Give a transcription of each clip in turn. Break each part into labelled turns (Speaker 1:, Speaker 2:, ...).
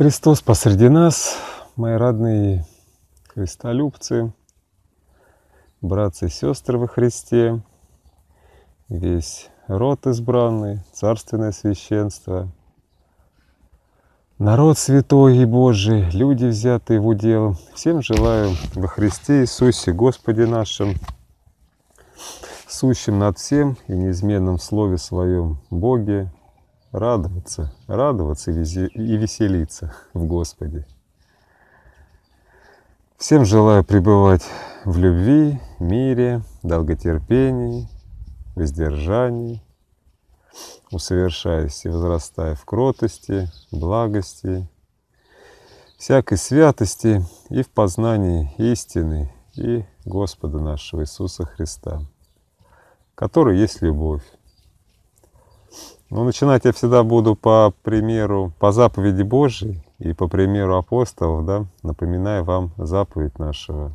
Speaker 1: Христос посреди нас, мои родные христолюбцы, братцы и сестры во Христе, весь род избранный, царственное священство, народ святой и Божий, люди, взятые в удел. Всем желаю во Христе Иисусе, Господе нашим, сущим над всем и неизменном Слове Своем Боге, радоваться, радоваться и веселиться в Господе. Всем желаю пребывать в любви, мире, долготерпении, воздержании, усовершаясь и возрастая в кротости, благости, всякой святости и в познании истины и Господа нашего Иисуса Христа, который есть любовь. Но ну, начинать я всегда буду по примеру, по заповеди Божьей и по примеру апостолов, да, напоминая вам заповедь нашего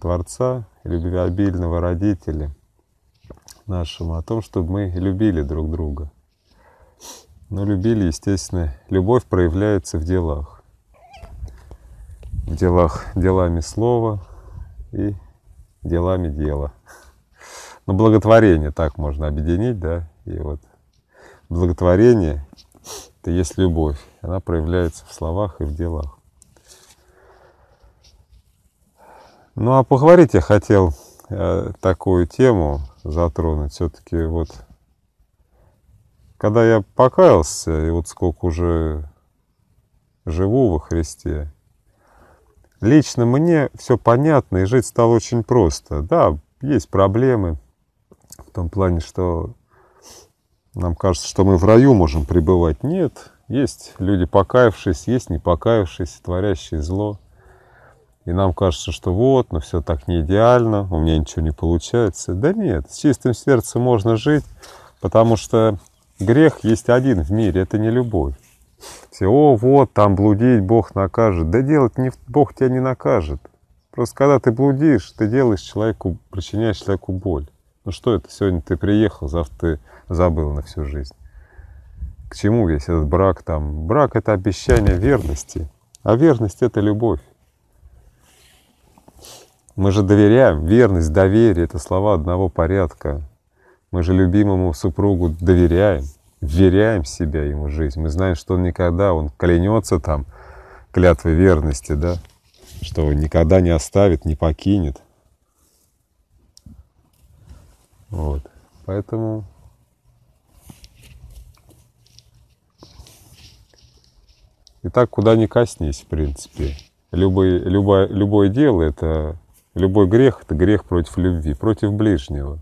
Speaker 1: Творца, любвеобильного родителя нашему, о том, чтобы мы любили друг друга. Но ну, любили, естественно, любовь проявляется в делах. В делах, делами слова и делами дела. Но ну, благотворение так можно объединить, да, и вот благотворение – это есть любовь. Она проявляется в словах и в делах. Ну а поговорить я хотел э, такую тему затронуть. Все-таки вот, когда я покаялся, и вот сколько уже живу во Христе, лично мне все понятно, и жить стало очень просто. Да, есть проблемы в том плане, что нам кажется, что мы в раю можем пребывать. Нет, есть люди, покаявшиеся, есть не покаявшись, творящие зло. И нам кажется, что вот, но ну, все так не идеально, у меня ничего не получается. Да нет, с чистым сердцем можно жить, потому что грех есть один в мире, это не любовь. Все, о, вот, там блудить Бог накажет. Да делать не, Бог тебя не накажет. Просто когда ты блудишь, ты делаешь человеку, причиняешь человеку боль. Ну что это, сегодня ты приехал, завтра ты забыл на всю жизнь. К чему весь этот брак там? Брак — это обещание верности, а верность — это любовь. Мы же доверяем, верность, доверие — это слова одного порядка. Мы же любимому супругу доверяем, веряем себя ему жизнь. Мы знаем, что он никогда, он клянется там клятвой верности, да, что он никогда не оставит, не покинет. Вот. Поэтому И так куда ни коснись, в принципе. любое любое, любое дело — это... Любой грех — это грех против любви, против ближнего.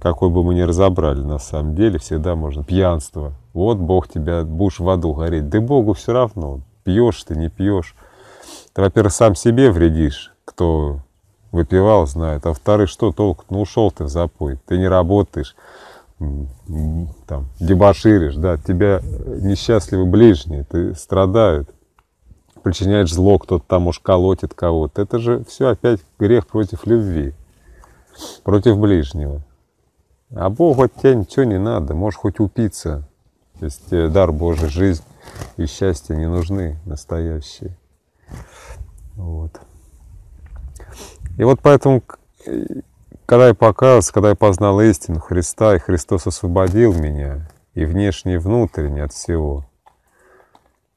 Speaker 1: Какой бы мы ни разобрали, на самом деле, всегда можно. Пьянство. Вот Бог тебя, будешь в аду гореть. Да Богу все равно. Пьешь ты, не пьешь. Ты, во-первых, сам себе вредишь, кто выпивал, знает. А во-вторых, что толк? Ну, ушел ты в запой, ты не работаешь там, дебоширишь, да, тебя несчастливы ближние, ты страдают, причиняешь зло, кто-то там уж колотит кого-то. Это же все опять грех против любви, против ближнего. А Богу от тебя ничего не надо, можешь хоть упиться. То есть тебе дар Божий, жизнь и счастье не нужны настоящие. Вот. И вот поэтому когда я покаялся, когда я познал истину Христа, и Христос освободил меня, и внешне, и внутренне от всего.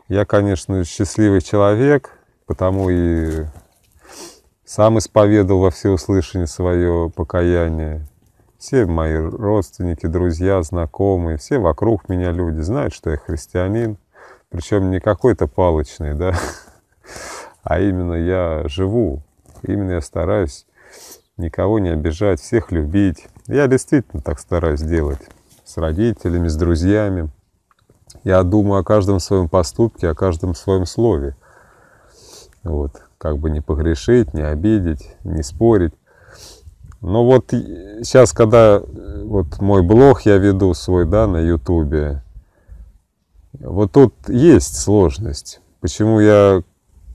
Speaker 1: Я, конечно, счастливый человек, потому и сам исповедовал во всеуслышание свое покаяние. Все мои родственники, друзья, знакомые, все вокруг меня люди знают, что я христианин. Причем не какой-то палочный, да, а именно я живу, именно я стараюсь никого не обижать, всех любить. Я действительно так стараюсь делать с родителями, с друзьями. Я думаю о каждом своем поступке, о каждом своем слове. Вот, как бы не погрешить, не обидеть, не спорить. Но вот сейчас, когда э, вот мой блог я веду свой, да, на Ютубе, вот тут есть сложность. Почему я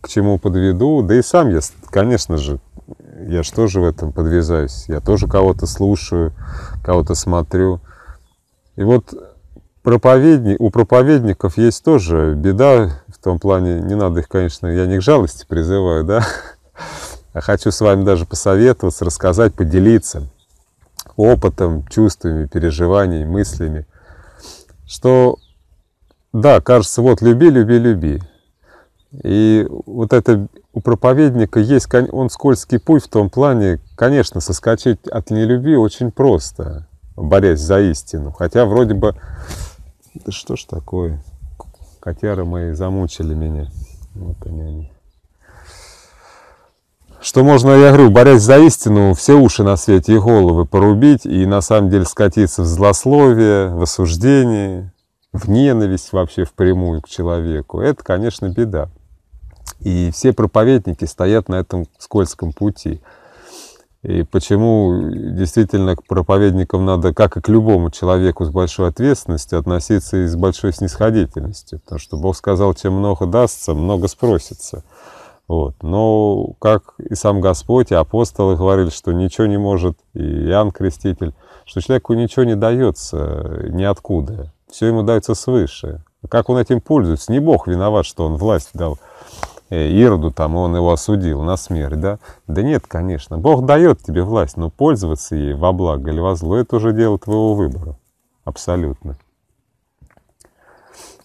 Speaker 1: к чему подведу? Да и сам я, конечно же, я же тоже в этом подвязаюсь. Я тоже кого-то слушаю, кого-то смотрю. И вот проповедник, у проповедников есть тоже беда в том плане, не надо их, конечно, я не к жалости призываю, да, а хочу с вами даже посоветоваться, рассказать, поделиться опытом, чувствами, переживаниями, мыслями, что, да, кажется, вот люби, люби, люби. И вот это у проповедника есть, он скользкий путь в том плане, конечно, соскочить от нелюбви очень просто, борясь за истину. Хотя вроде бы, да что ж такое, котяры мои замучили меня. Вот они они. Что можно, я говорю, борясь за истину, все уши на свете и головы порубить, и на самом деле скатиться в злословие, в осуждение, в ненависть вообще впрямую к человеку. Это, конечно, беда. И все проповедники стоят на этом скользком пути. И почему действительно к проповедникам надо, как и к любому человеку с большой ответственностью, относиться и с большой снисходительностью. Потому что Бог сказал, чем много дастся, много спросится. Вот. Но как и сам Господь, и апостолы говорили, что ничего не может, и Иоанн Креститель, что человеку ничего не дается ниоткуда. Все ему дается свыше. Как он этим пользуется? Не Бог виноват, что он власть дал Э, Ироду, там, он его осудил на смерть, да? Да нет, конечно, Бог дает тебе власть, но пользоваться ей во благо или во зло, это уже дело твоего выбора, абсолютно.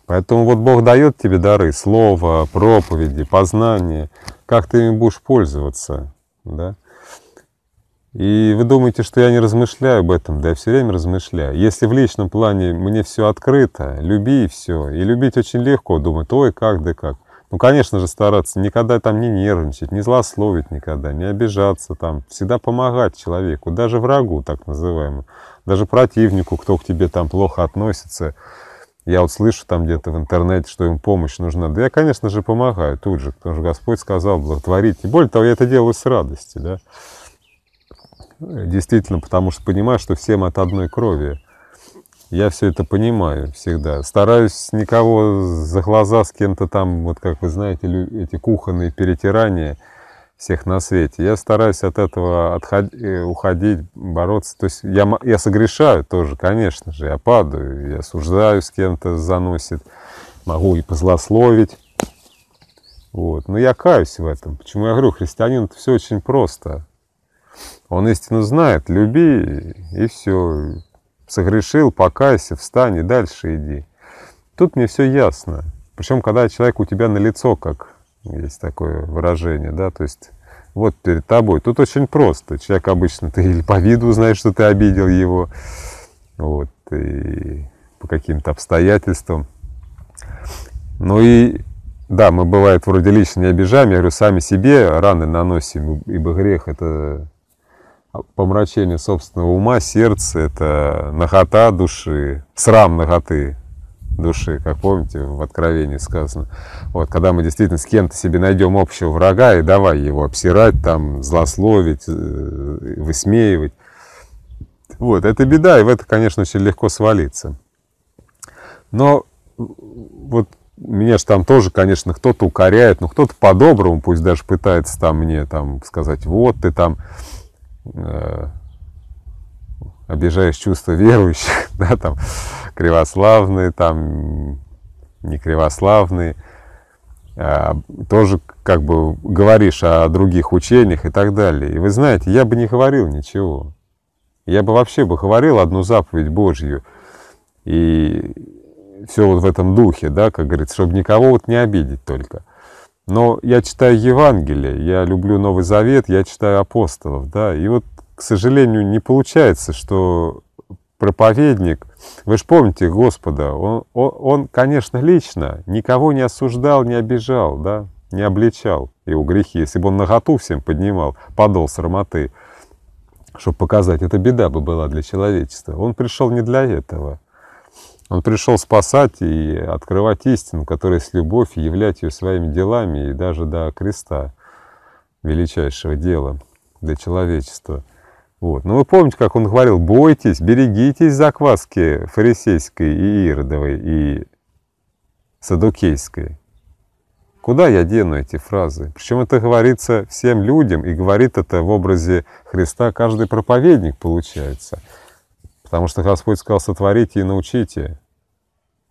Speaker 1: Поэтому вот Бог дает тебе дары, слово, проповеди, познание, как ты ими будешь пользоваться, да? И вы думаете, что я не размышляю об этом, да я все время размышляю. Если в личном плане мне все открыто, люби все, и любить очень легко, думать, ой, как, да как. Ну, конечно же, стараться никогда там не нервничать, не злословить никогда, не обижаться там, всегда помогать человеку, даже врагу так называемому, даже противнику, кто к тебе там плохо относится. Я вот слышу там где-то в интернете, что им помощь нужна. Да я, конечно же, помогаю тут же, потому что Господь сказал благотворить. И более того, я это делаю с радостью, да. Действительно, потому что понимаю, что все мы от одной крови. Я все это понимаю всегда. Стараюсь никого за глаза с кем-то там, вот как вы знаете, эти кухонные перетирания всех на свете. Я стараюсь от этого отход... Э, уходить, бороться. То есть я, я согрешаю тоже, конечно же. Я падаю, я суждаю с кем-то, заносит. Могу и позлословить. Вот. Но я каюсь в этом. Почему я говорю, христианин это все очень просто. Он истину знает, люби, и все согрешил, покайся, встань и дальше иди. Тут мне все ясно. Причем, когда человек у тебя на лицо, как есть такое выражение, да, то есть вот перед тобой. Тут очень просто. Человек обычно, ты или по виду знаешь, что ты обидел его, вот, и по каким-то обстоятельствам. Ну и да, мы бывает вроде лично не обижаем, я говорю, сами себе раны наносим, ибо грех это помрачение собственного ума, сердца, это нахота души, срам нахоты души, как помните, в Откровении сказано. Вот, когда мы действительно с кем-то себе найдем общего врага, и давай его обсирать, там, злословить, э, высмеивать. Вот, это беда, и в это, конечно, очень легко свалиться. Но вот меня же там тоже, конечно, кто-то укоряет, но ну, кто-то по-доброму, пусть даже пытается там мне там сказать, вот ты там Э, обижаешь чувства верующих, да, там, кривославные, там, не кривославные, а, тоже как бы говоришь о других учениях и так далее. И вы знаете, я бы не говорил ничего. Я бы вообще бы говорил одну заповедь Божью. И все вот в этом духе, да, как говорится, чтобы никого вот не обидеть только. Но я читаю Евангелие, я люблю Новый Завет, я читаю апостолов, да, и вот, к сожалению, не получается, что проповедник, вы же помните Господа, он, он, он, конечно, лично никого не осуждал, не обижал, да, не обличал его грехи. Если бы он наготу всем поднимал, подол с чтобы показать, это беда бы была для человечества. Он пришел не для этого. Он пришел спасать и открывать истину, которая с любовью, являть ее своими делами и даже до креста, величайшего дела для человечества. Вот. Но вы помните, как он говорил, бойтесь, берегитесь закваски фарисейской и иродовой, и садукейской. Куда я дену эти фразы? Причем это говорится всем людям, и говорит это в образе Христа каждый проповедник, получается. Потому что Господь сказал, сотворите и научите,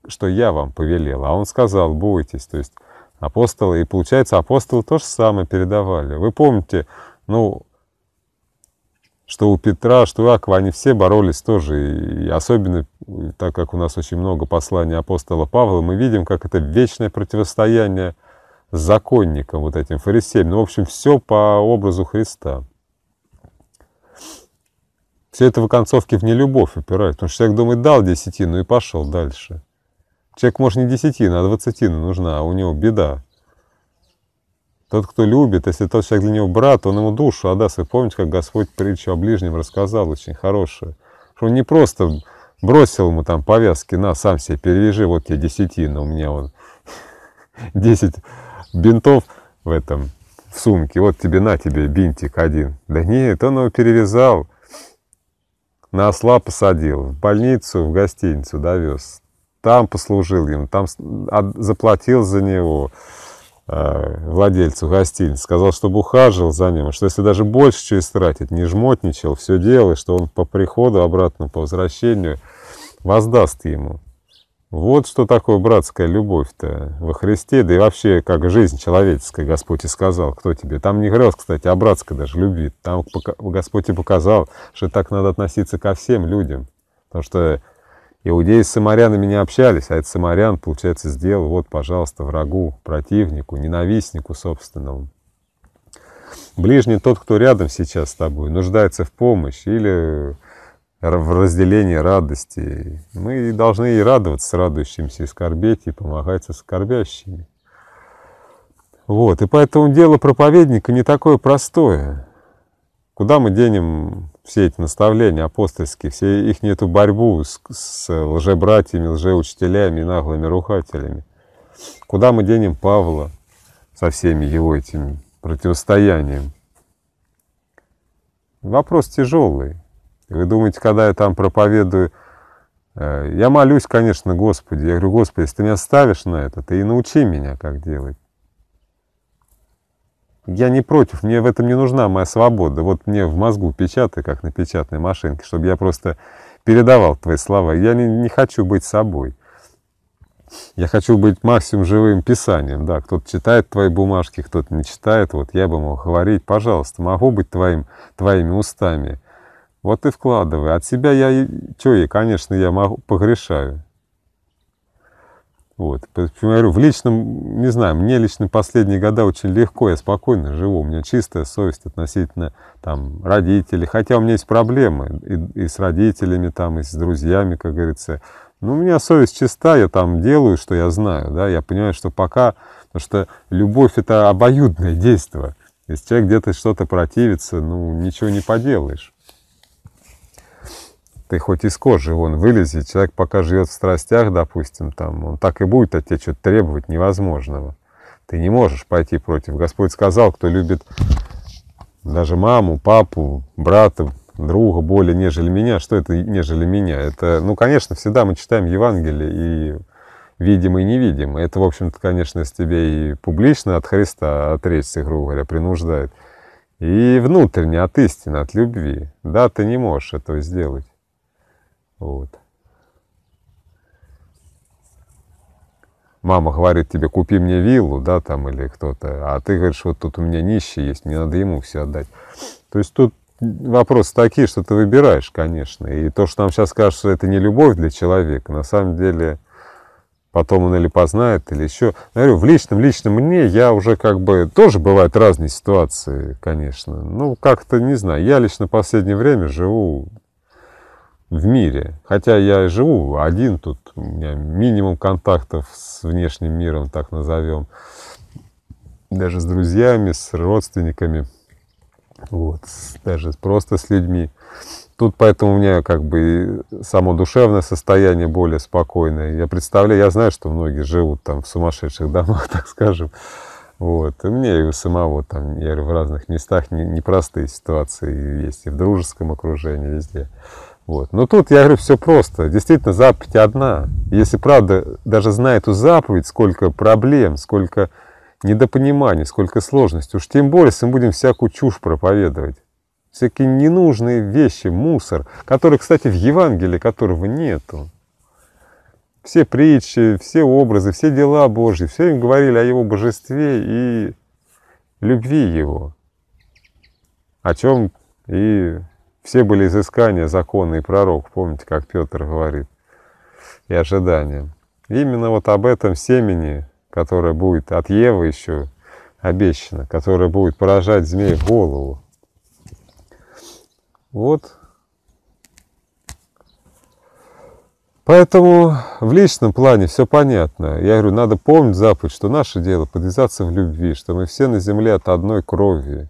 Speaker 1: что я вам повелел. А он сказал, бойтесь. То есть апостолы, и получается, апостолы то же самое передавали. Вы помните, ну, что у Петра, что у Аква, они все боролись тоже. И особенно, так как у нас очень много посланий апостола Павла, мы видим, как это вечное противостояние с законником, вот этим фарисеем. Ну, в общем, все по образу Христа. Все это в концовке в нелюбовь упирает, потому что человек думает, дал десятину и пошел дальше. Человек, может, не десятина, а двадцатина нужна, а у него беда. Тот, кто любит, если тот человек для него брат, он ему душу отдаст. Вы помните, как Господь притчу о ближнем рассказал, очень хорошее. Что он не просто бросил ему там повязки, на, сам себе перевяжи, вот тебе десятина, у меня вот десять бинтов в этом, в сумке, вот тебе, на тебе бинтик один. Да нет, он его перевязал, на осла посадил, в больницу, в гостиницу довез. Там послужил ему, там заплатил за него э, владельцу гостиницы, сказал, чтобы ухаживал за ним, что если даже больше что истратит, не жмотничал, все делай, что он по приходу обратно, по возвращению воздаст ему. Вот что такое братская любовь-то во Христе, да и вообще как жизнь человеческая, Господь и сказал, кто тебе. Там не говорил, кстати, о братской даже любви. Там Господь и показал, что так надо относиться ко всем людям. Потому что иудеи с самарянами не общались, а этот самарян, получается, сделал, вот, пожалуйста, врагу, противнику, ненавистнику собственному. Ближний тот, кто рядом сейчас с тобой, нуждается в помощи или в разделении радости. Мы должны и радоваться радующимся, и скорбеть, и помогать со скорбящими. Вот. И поэтому дело проповедника не такое простое. Куда мы денем все эти наставления апостольские, все их эту борьбу с, с лжебратьями, лжеучителями и наглыми рухателями? Куда мы денем Павла со всеми его этим противостоянием? Вопрос тяжелый. Вы думаете, когда я там проповедую, э, я молюсь, конечно, Господи. Я говорю, Господи, если ты меня ставишь на это, ты и научи меня, как делать. Я не против, мне в этом не нужна моя свобода. Вот мне в мозгу печатай, как на печатной машинке, чтобы я просто передавал твои слова. Я не, не хочу быть собой. Я хочу быть максимум живым писанием, да. Кто-то читает твои бумажки, кто-то не читает. Вот я бы мог говорить, пожалуйста, могу быть твоим, твоими устами. Вот и вкладывай. От себя я, что я, конечно, я могу, погрешаю. Вот. Поэтому я говорю, в личном, не знаю, мне лично последние года очень легко, я спокойно живу, у меня чистая совесть относительно там родителей, хотя у меня есть проблемы и, и с родителями, там, и с друзьями, как говорится. Но ну, у меня совесть чиста, я там делаю, что я знаю, да, я понимаю, что пока, потому что любовь это обоюдное действие. Если человек где-то что-то противится, ну, ничего не поделаешь ты хоть из кожи вон вылезет, человек пока живет в страстях, допустим, там, он так и будет от тебя что-то требовать невозможного. Ты не можешь пойти против. Господь сказал, кто любит даже маму, папу, брата, друга более, нежели меня. Что это нежели меня? Это, ну, конечно, всегда мы читаем Евангелие и видим и невидимо. Это, в общем-то, конечно, с тебе и публично от Христа отречься, грубо говоря, принуждает. И внутренне, от истины, от любви. Да, ты не можешь этого сделать. Вот. Мама говорит тебе, купи мне виллу, да, там, или кто-то, а ты говоришь, вот тут у меня нищий есть, мне надо ему все отдать. То есть тут вопросы такие, что ты выбираешь, конечно. И то, что нам сейчас кажется, что это не любовь для человека, на самом деле потом он или познает, или еще. Я говорю, в личном, личном мне я уже как бы... Тоже бывают разные ситуации, конечно. Ну, как-то, не знаю, я лично в последнее время живу в мире. Хотя я живу один тут, у меня минимум контактов с внешним миром, так назовем. Даже с друзьями, с родственниками, вот, даже просто с людьми. Тут поэтому у меня как бы само душевное состояние более спокойное. Я представляю, я знаю, что многие живут там в сумасшедших домах, так скажем. Вот. И мне и самого там, я говорю, в разных местах непростые ситуации есть и в дружеском окружении, везде. Вот. Но тут, я говорю, все просто. Действительно, заповедь одна. Если, правда, даже зная эту заповедь, сколько проблем, сколько недопониманий, сколько сложностей, уж тем более, если мы будем всякую чушь проповедовать. Всякие ненужные вещи, мусор, который, кстати, в Евангелии которого нету. Все притчи, все образы, все дела Божьи, все им говорили о Его божестве и любви Его, о чем и все были изыскания закона и пророк, помните, как Петр говорит, и ожидания. именно вот об этом семени, которое будет от Евы еще обещано, которое будет поражать змей в голову. Вот. Поэтому в личном плане все понятно. Я говорю, надо помнить заповедь, что наше дело подвязаться в любви, что мы все на земле от одной крови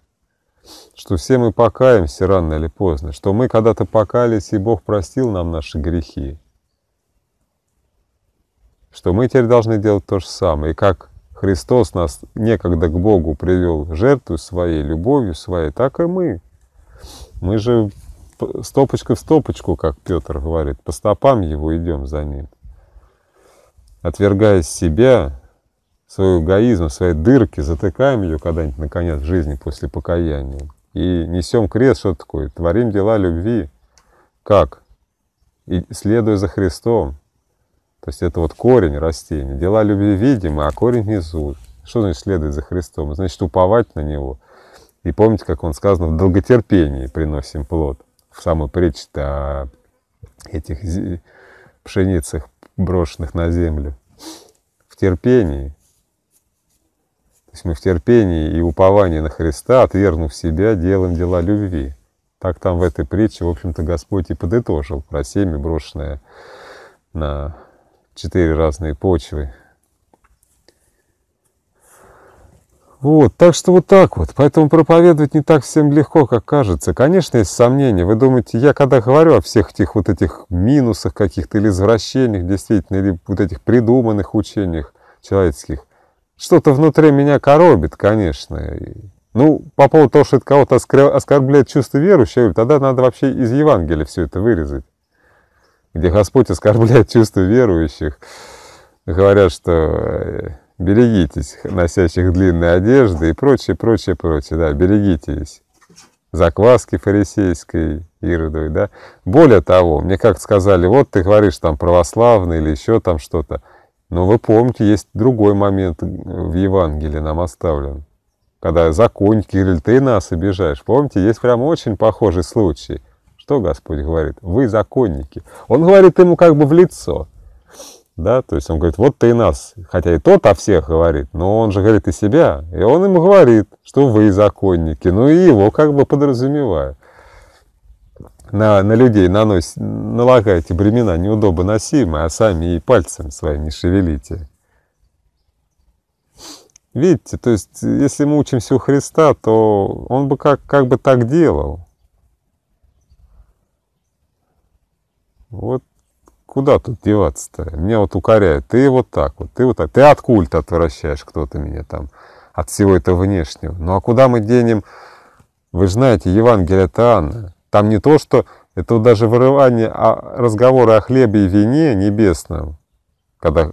Speaker 1: что все мы покаемся рано или поздно, что мы когда-то покаялись, и Бог простил нам наши грехи, что мы теперь должны делать то же самое. И как Христос нас некогда к Богу привел жертву своей, любовью своей, так и мы. Мы же стопочка в стопочку, как Петр говорит, по стопам его идем за ним. Отвергая себя, свой эгоизм, свои дырки, затыкаем ее когда-нибудь, наконец, в жизни после покаяния и несем крест, что такое, творим дела любви. Как? И следуя за Христом. То есть это вот корень растения. Дела любви видимы, а корень внизу. Что значит следовать за Христом? Значит уповать на Него. И помните, как он сказано, в долготерпении приносим плод. В самой притче о этих пшеницах, брошенных на землю. В терпении есть мы в терпении и уповании на Христа, отвергнув себя, делаем дела любви. Так там в этой притче, в общем-то, Господь и подытожил про семя, брошенное на четыре разные почвы. Вот, так что вот так вот. Поэтому проповедовать не так всем легко, как кажется. Конечно, есть сомнения. Вы думаете, я когда говорю о всех этих вот этих минусах каких-то или извращениях, действительно, или вот этих придуманных учениях человеческих, что-то внутри меня коробит, конечно. Ну, по поводу того, что это кого-то оскорбляет чувство верующего, говорю, тогда надо вообще из Евангелия все это вырезать, где Господь оскорбляет чувство верующих, говорят, что э, берегитесь, носящих длинные одежды и прочее, прочее, прочее, да, берегитесь закваски фарисейской, иродовой, да. Более того, мне как сказали, вот ты говоришь там православный или еще там что-то – но ну, вы помните, есть другой момент э, в Евангелии нам оставлен. Когда законник говорит, ты нас обижаешь. Помните, есть прям очень похожий случай. Что Господь говорит? Вы законники. Он говорит ему как бы в лицо. Да, то есть он говорит, вот ты и нас, хотя и тот о всех говорит, но он же говорит и себя, и он ему говорит, что вы законники, ну и его как бы подразумевает на, на людей наносите, налагаете бремена неудобно носимые, а сами и пальцем своим не шевелите. Видите, то есть, если мы учимся у Христа, то он бы как, как бы так делал. Вот куда тут деваться-то? Меня вот укоряют. Ты вот так вот, ты вот так. Ты от культа отвращаешь кто-то меня там, от всего этого внешнего. Ну а куда мы денем? Вы же знаете, Евангелие от Анна. Там не то, что это даже вырывание а разговоры о хлебе и вине небесном, когда,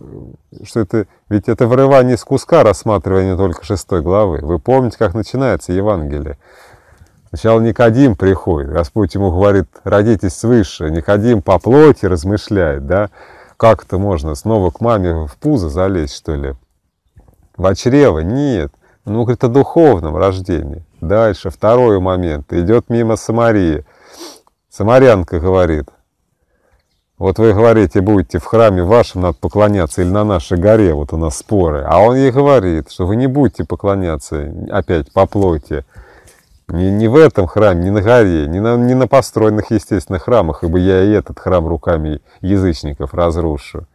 Speaker 1: что это, ведь это вырывание из куска рассматривание только шестой главы. Вы помните, как начинается Евангелие? Сначала Никодим приходит, Господь ему говорит, родитесь свыше. Никодим по плоти размышляет, да, как это можно снова к маме в пузо залезть, что ли? В чрево? Нет. Он ну, говорит о духовном рождении. Дальше, второй момент. Идет мимо Самарии. Самарянка говорит, вот вы говорите, будете в храме вашем надо поклоняться или на нашей горе, вот у нас споры. А он ей говорит, что вы не будете поклоняться опять по плоти. Не, не в этом храме, не на горе, не на, не на построенных, естественных храмах, ибо я и этот храм руками язычников разрушу.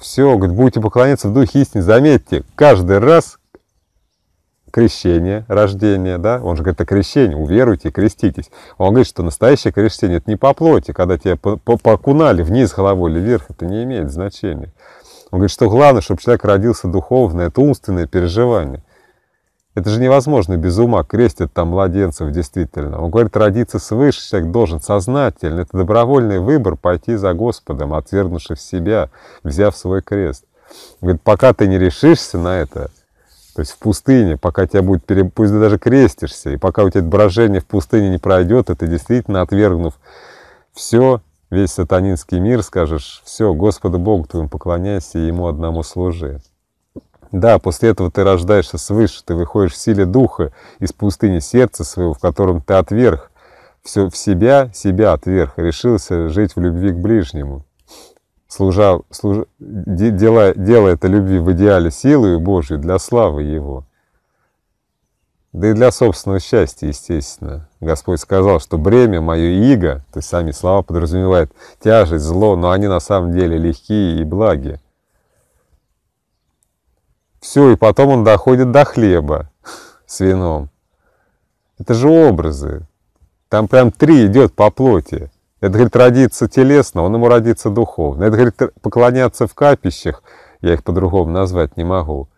Speaker 1: Все, говорит, будете поклоняться в духе истины. Заметьте, каждый раз, крещение, рождение, да, он же говорит о крещении, уверуйте, креститесь. Он говорит, что настоящее крещение, это не по плоти, когда тебя покунали вниз головой или вверх, это не имеет значения. Он говорит, что главное, чтобы человек родился духовно, это умственное переживание. Это же невозможно без ума, крестят там младенцев действительно. Он говорит, родиться свыше человек должен сознательно. Это добровольный выбор пойти за Господом, отвергнувши себя, взяв свой крест. Он говорит, пока ты не решишься на это, то есть в пустыне, пока тебя будет, пусть ты даже крестишься, и пока у тебя брожение в пустыне не пройдет, и ты действительно, отвергнув все, весь сатанинский мир, скажешь, все, Господу Богу твоему поклоняйся и Ему одному служи. Да, после этого ты рождаешься свыше, ты выходишь в силе духа из пустыни сердца своего, в котором ты отверг все в себя, себя отверг, решился жить в любви к ближнему служа, служ, делая, делая это любви в идеале силою Божьей для славы Его. Да и для собственного счастья, естественно. Господь сказал, что бремя мое иго, то есть сами слова подразумевают тяжесть, зло, но они на самом деле легкие и благие. Все, и потом он доходит до хлеба с вином. Это же образы. Там прям три идет по плоти. Это, говорит, родиться телесно, он ему родится духовно. Это, говорит, поклоняться в капищах, я их по-другому назвать не могу.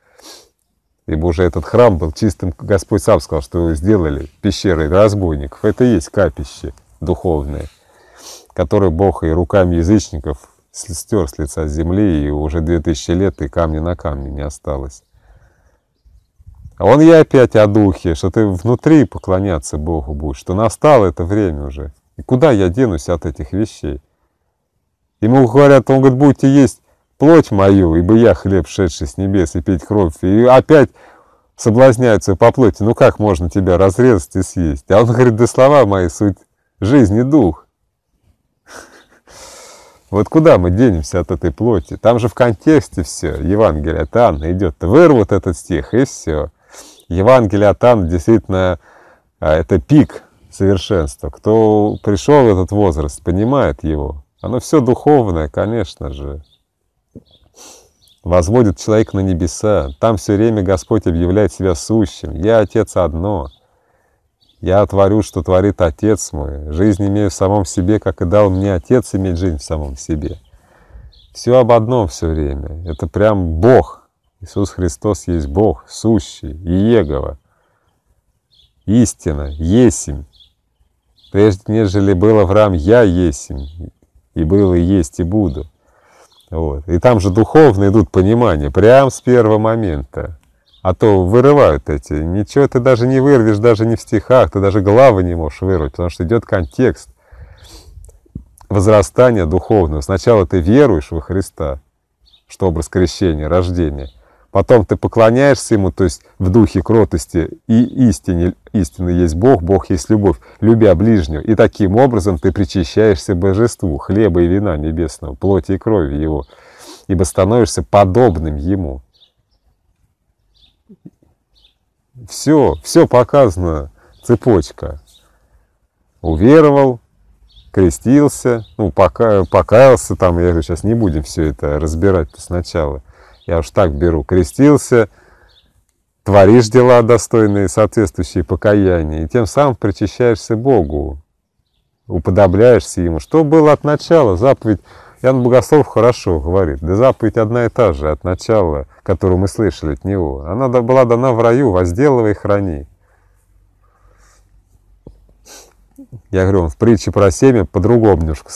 Speaker 1: Ибо уже этот храм был чистым, Господь сам сказал, что его сделали пещерой разбойников. Это и есть капище духовное, которое Бог и руками язычников стер с лица земли, и уже две тысячи лет и камня на камне не осталось. А он я опять о духе, что ты внутри поклоняться Богу будешь, что настало это время уже. И куда я денусь от этих вещей? Ему говорят, он говорит, будете есть плоть мою, ибо я хлеб, шедший с небес, и пить кровь. И опять соблазняются по плоти, ну как можно тебя разрезать и съесть? А он говорит, да слова мои суть жизнь и дух. Вот куда мы денемся от этой плоти? Там же в контексте все. Евангелие от Анны идет. Вырвут этот стих, и все. Евангелие от Анны действительно а, это пик совершенства. Кто пришел в этот возраст, понимает его. Оно все духовное, конечно же. Возводит человек на небеса. Там все время Господь объявляет себя сущим. Я Отец одно. Я творю, что творит Отец мой. Жизнь имею в самом себе, как и дал мне Отец иметь жизнь в самом себе. Все об одном все время. Это прям Бог. Иисус Христос есть Бог, сущий, Иегова истина, есим прежде нежели было в Авраам, я есть, и было и есть, и буду. Вот. И там же духовно идут понимания, прям с первого момента. А то вырывают эти. Ничего ты даже не вырвешь, даже не в стихах, ты даже главы не можешь вырвать, потому что идет контекст возрастания духовного. Сначала ты веруешь во Христа, что образ крещения, рождения. Потом ты поклоняешься ему, то есть в духе кротости и истине. Истина есть Бог, Бог есть любовь, любя ближнего. И таким образом ты причащаешься божеству, хлеба и вина небесного, плоти и крови его, ибо становишься подобным ему. Все, все показано, цепочка. Уверовал, крестился, ну, пока, покаялся там, я говорю, сейчас не будем все это разбирать сначала. Я уж так беру. Крестился, творишь дела достойные, соответствующие покаянию, и тем самым причащаешься Богу, уподобляешься Ему. Что было от начала? Заповедь Ян Богослов хорошо говорит. Да заповедь одна и та же от начала, которую мы слышали от него. Она была дана в раю, возделывай, храни. Я говорю, он в притче про семя по-другому немножко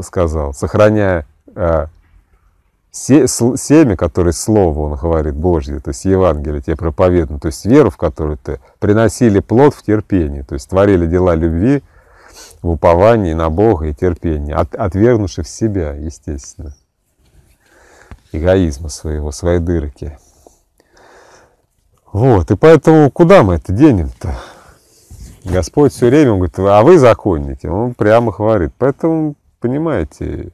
Speaker 1: сказал. Сохраняя а, се, семя, которое слово, он говорит, Божье, то есть Евангелие тебе проповедано, то есть веру, в которую ты, приносили плод в терпении, то есть творили дела любви, в уповании на Бога и терпении, от, отвергнувши в себя, естественно, эгоизма своего, своей дырки. Вот, и поэтому куда мы это денем-то? Господь все время говорит, а вы законники, он прямо говорит. Поэтому, понимаете,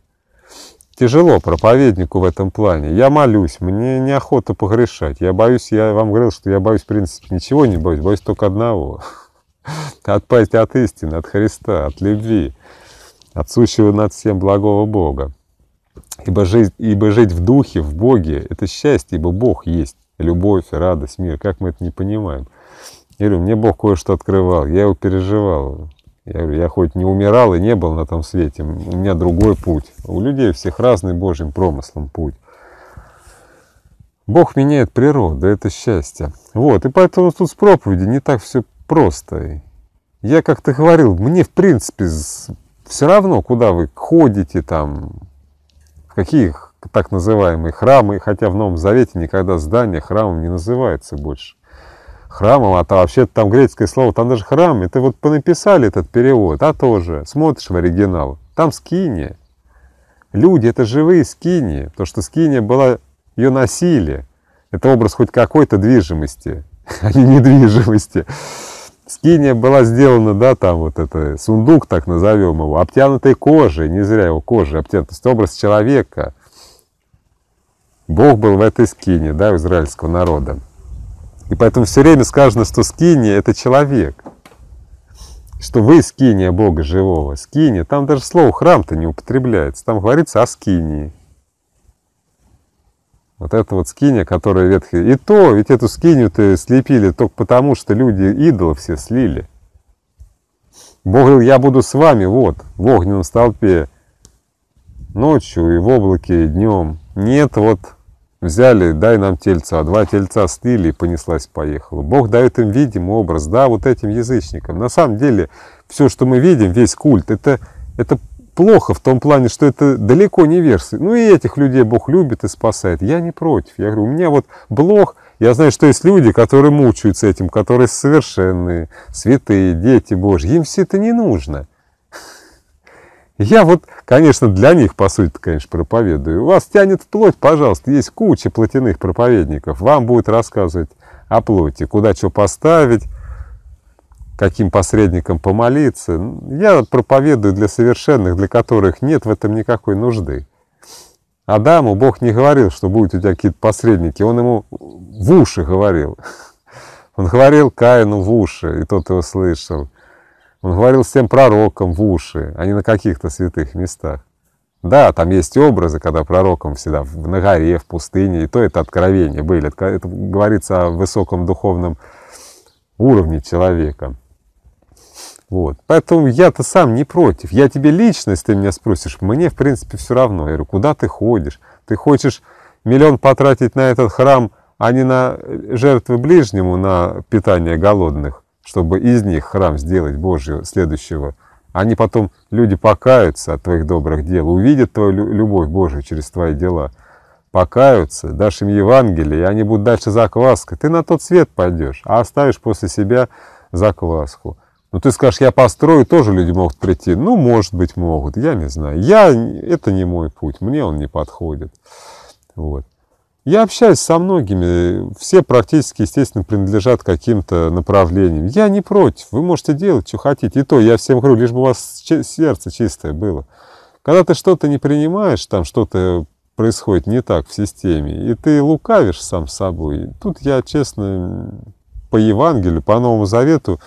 Speaker 1: тяжело проповеднику в этом плане. Я молюсь, мне неохота погрешать. Я боюсь, я вам говорил, что я боюсь, в принципе, ничего не боюсь, боюсь только одного. Отпасть от истины, от Христа, от любви, от сущего над всем благого Бога. Ибо жить, ибо жить в духе, в Боге — это счастье, ибо Бог есть любовь, радость, мир. Как мы это не понимаем? Я говорю, мне Бог кое-что открывал, я его переживал. Я говорю, я хоть не умирал и не был на том свете, у меня другой путь. У людей всех разный Божьим промыслом путь. Бог меняет природу, это счастье. Вот, и поэтому тут с проповеди не так все просто. Я как-то говорил, мне в принципе все равно, куда вы ходите там, в каких так называемые храмы, хотя в Новом Завете никогда здание храмом не называется больше храмом, а то вообще там греческое слово, там даже храм, это вот понаписали этот перевод, а тоже, смотришь в оригинал, там скиния. Люди — это живые скинии, то что скиния была, ее носили. Это образ хоть какой-то движимости, а не недвижимости. Скиния была сделана, да, там вот это, сундук так назовем его, обтянутой кожей, не зря его кожей обтянутой, то есть образ человека. Бог был в этой скине, да, израильского народа. И поэтому все время сказано, что скиния – это человек. Что вы скиния Бога живого. Скиния, там даже слово храм-то не употребляется. Там говорится о скинии. Вот это вот скиния, которая ветхая. И то, ведь эту скинию-то слепили только потому, что люди идолов все слили. Бог говорил, я буду с вами, вот, в огненном столпе, ночью и в облаке, и днем. Нет вот Взяли, дай нам тельца. а Два тельца стыли и понеслась, поехала. Бог дает им видимый образ, да, вот этим язычникам. На самом деле, все, что мы видим, весь культ, это, это плохо в том плане, что это далеко не версия. Ну и этих людей Бог любит и спасает. Я не против. Я говорю, у меня вот блог, я знаю, что есть люди, которые мучаются этим, которые совершенные, святые, дети Божьи. Им все это не нужно. Я вот, конечно, для них, по сути конечно, проповедую. У Вас тянет плоть, пожалуйста, есть куча плотяных проповедников. Вам будет рассказывать о плоти, куда что поставить, каким посредником помолиться. Я проповедую для совершенных, для которых нет в этом никакой нужды. Адаму Бог не говорил, что будут у тебя какие-то посредники. Он ему в уши говорил. Он говорил Каину в уши, и тот его слышал. Он говорил всем пророкам в уши, а не на каких-то святых местах. Да, там есть образы, когда пророком всегда на горе, в пустыне, и то это откровения были. Это, это говорится о высоком духовном уровне человека. Вот. Поэтому я-то сам не против. Я тебе лично, если ты меня спросишь, мне, в принципе, все равно. Я говорю, куда ты ходишь? Ты хочешь миллион потратить на этот храм, а не на жертвы ближнему, на питание голодных? чтобы из них храм сделать Божьего следующего. Они потом, люди покаются от твоих добрых дел, увидят твою любовь Божию через твои дела, покаются, дашь им Евангелие, и они будут дальше закваска. Ты на тот свет пойдешь, а оставишь после себя закваску. Но ну, ты скажешь, я построю, тоже люди могут прийти. Ну, может быть, могут, я не знаю. Я, это не мой путь, мне он не подходит. Вот. Я общаюсь со многими, все практически, естественно, принадлежат каким-то направлениям. Я не против, вы можете делать, что хотите. И то, я всем говорю, лишь бы у вас сердце чистое было. Когда ты что-то не принимаешь, там что-то происходит не так в системе, и ты лукавишь сам собой. Тут я, честно, по Евангелию, по Новому Завету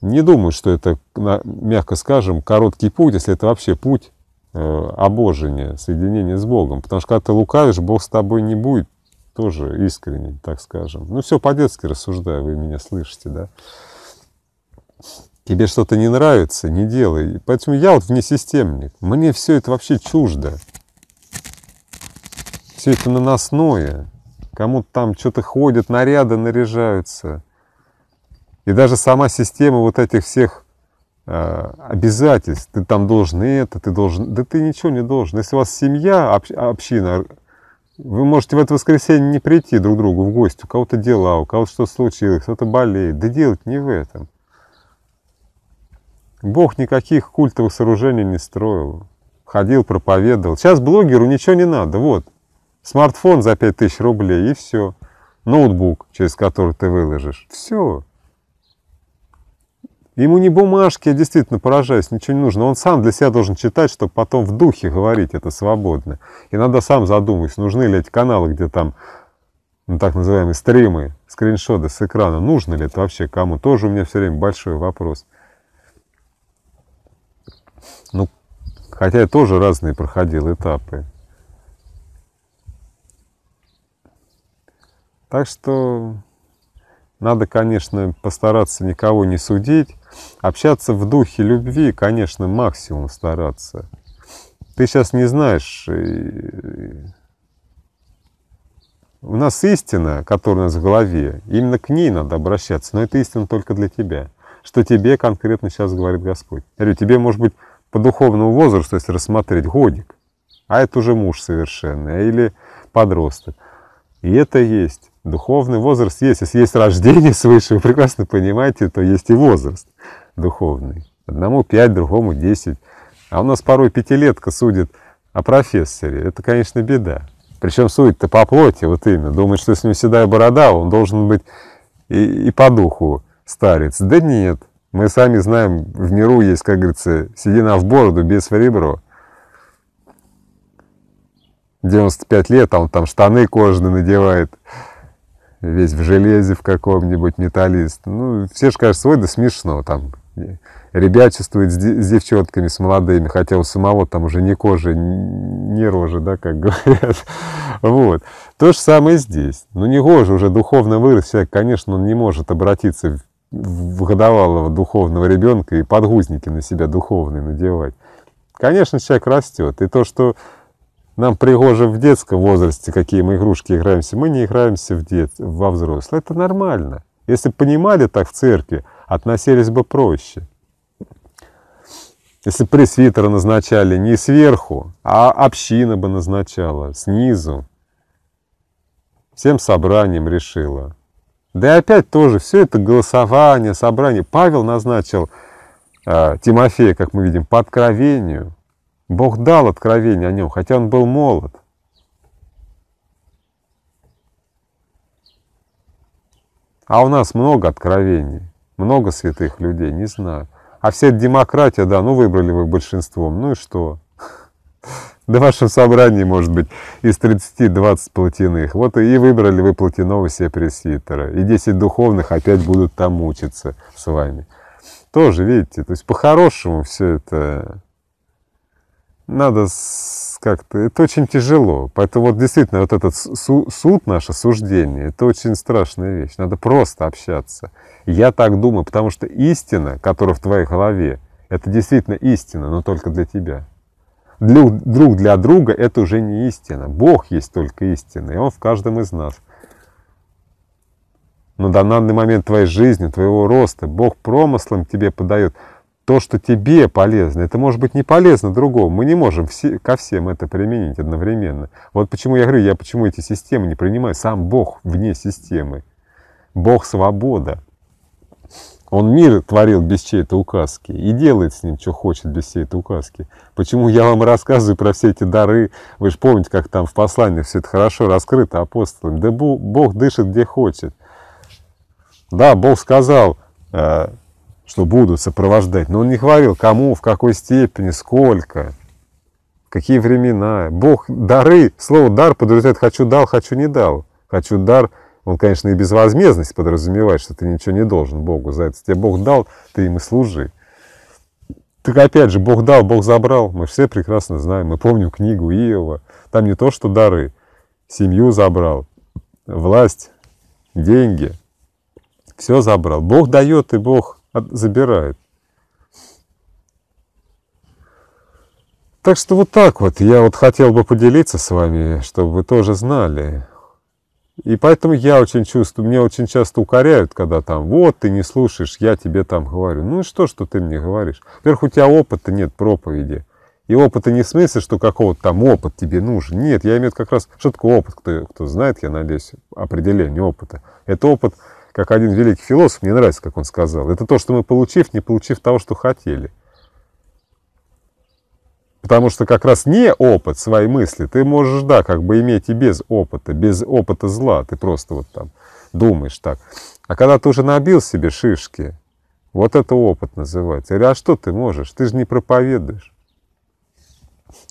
Speaker 1: не думаю, что это, мягко скажем, короткий путь, если это вообще путь Э, обожение, соединение с Богом. Потому что когда ты лукавишь, Бог с тобой не будет тоже искренним, так скажем. Ну, все по-детски рассуждаю, вы меня слышите, да. Тебе что-то не нравится, не делай. Поэтому я вот внесистемник. Мне все это вообще чуждо. Все это наносное. Кому-то там что-то ходят, наряды наряжаются. И даже сама система вот этих всех Э, обязательств, ты там должен это, ты должен, да ты ничего не должен. Если у вас семья, община, вы можете в это воскресенье не прийти друг другу в гости, у кого-то дела, у кого-то что случилось, кто-то болеет, да делать не в этом. Бог никаких культовых сооружений не строил, ходил, проповедовал. Сейчас блогеру ничего не надо, вот, смартфон за 5000 рублей и все, ноутбук, через который ты выложишь, все. Ему не бумажки, я а действительно поражаюсь, ничего не нужно. Он сам для себя должен читать, чтобы потом в духе говорить это свободно. Иногда сам задумаюсь, нужны ли эти каналы, где там ну, так называемые стримы, скриншоты с экрана, нужно ли это вообще кому? Тоже у меня все время большой вопрос. Ну, хотя я тоже разные проходил этапы. Так что надо, конечно, постараться никого не судить. Общаться в духе любви, конечно, максимум стараться. Ты сейчас не знаешь. Э, у нас истина, которая у нас в голове, именно к ней надо обращаться, но это истина только для тебя. Что тебе конкретно сейчас говорит Господь. Я говорю, тебе, может быть, по духовному возрасту, если рассмотреть, годик, а это уже муж совершенно, или подросток. И это есть. Духовный возраст есть. Если есть рождение свыше, вы прекрасно понимаете, то есть и возраст духовный. Одному пять, другому десять. А у нас порой пятилетка судит о профессоре. Это, конечно, беда. Причем судит-то по плоти, вот именно. Думает, что если у него седая борода, он должен быть и, и по духу старец. Да нет. Мы сами знаем, в миру есть, как говорится, седина в бороду, без в ребро. 95 лет, а он там штаны кожаные надевает весь в железе в каком-нибудь, металлист. Ну, все же, кажется, ой, да смешно там. Ребячествует с, девчонками, с молодыми, хотя у самого там уже ни кожи, ни рожи, да, как говорят. Вот. То же самое здесь. Ну, не гоже уже духовно вырос человек, конечно, он не может обратиться в в годовалого духовного ребенка и подгузники на себя духовные надевать. Конечно, человек растет. И то, что нам пригоже в детском возрасте, какие мы игрушки играемся. Мы не играемся в дет... во взрослых. Это нормально. Если бы понимали так в церкви, относились бы проще. Если пресвитера назначали не сверху, а община бы назначала снизу, всем собранием решила. Да и опять тоже все это голосование, собрание. Павел назначил э, Тимофея, как мы видим, по откровению – Бог дал откровение о нем, хотя он был молод. А у нас много откровений, много святых людей, не знаю. А вся эта демократия, да, ну выбрали вы большинством, ну и что? Да в вашем собрании, может быть, из 30-20 плотяных. Вот и выбрали вы плотяного себе пресвитера. И 10 духовных опять будут там учиться с вами. Тоже, видите, то есть по-хорошему все это надо как-то, это очень тяжело. Поэтому вот действительно вот этот суд, суд наше, суждение, это очень страшная вещь. Надо просто общаться. Я так думаю, потому что истина, которая в твоей голове, это действительно истина, но только для тебя. Для, друг для друга это уже не истина. Бог есть только истина, и Он в каждом из нас. Но до данный момент твоей жизни, твоего роста, Бог промыслом тебе подает – то, что тебе полезно, это может быть не полезно другому. Мы не можем все, ко всем это применить одновременно. Вот почему я говорю, я почему эти системы не принимаю. Сам Бог вне системы. Бог свобода. Он мир творил без чьей-то указки и делает с ним, что хочет, без всей этой указки. Почему я вам рассказываю про все эти дары? Вы же помните, как там в послании все это хорошо раскрыто апостолами. Да Бог дышит где хочет. Да, Бог сказал, э, что будут сопровождать. Но он не говорил, кому, в какой степени, сколько, какие времена. Бог дары, слово дар подразумевает «хочу дал, хочу не дал». «Хочу дар» он, конечно, и безвозмездность подразумевает, что ты ничего не должен Богу за это. Тебе Бог дал, ты им и служи. Так опять же, Бог дал, Бог забрал. Мы все прекрасно знаем, мы помним книгу Иова. Там не то, что дары. Семью забрал, власть, деньги. Все забрал. Бог дает, и Бог забирает. Так что вот так вот. Я вот хотел бы поделиться с вами, чтобы вы тоже знали. И поэтому я очень чувствую, меня очень часто укоряют, когда там, вот, ты не слушаешь, я тебе там говорю. Ну и что, что ты мне говоришь? Во-первых, у тебя опыта нет проповеди. И опыта не в смысле, что какого-то там опыт тебе нужен. Нет, я имею как раз, что такое опыт, кто, кто знает, я надеюсь, определение опыта. Это опыт как один великий философ, мне нравится, как он сказал, это то, что мы получив, не получив того, что хотели. Потому что как раз не опыт своей мысли, ты можешь, да, как бы иметь и без опыта, без опыта зла, ты просто вот там думаешь так. А когда ты уже набил себе шишки, вот это опыт называется. Или, а что ты можешь? Ты же не проповедуешь.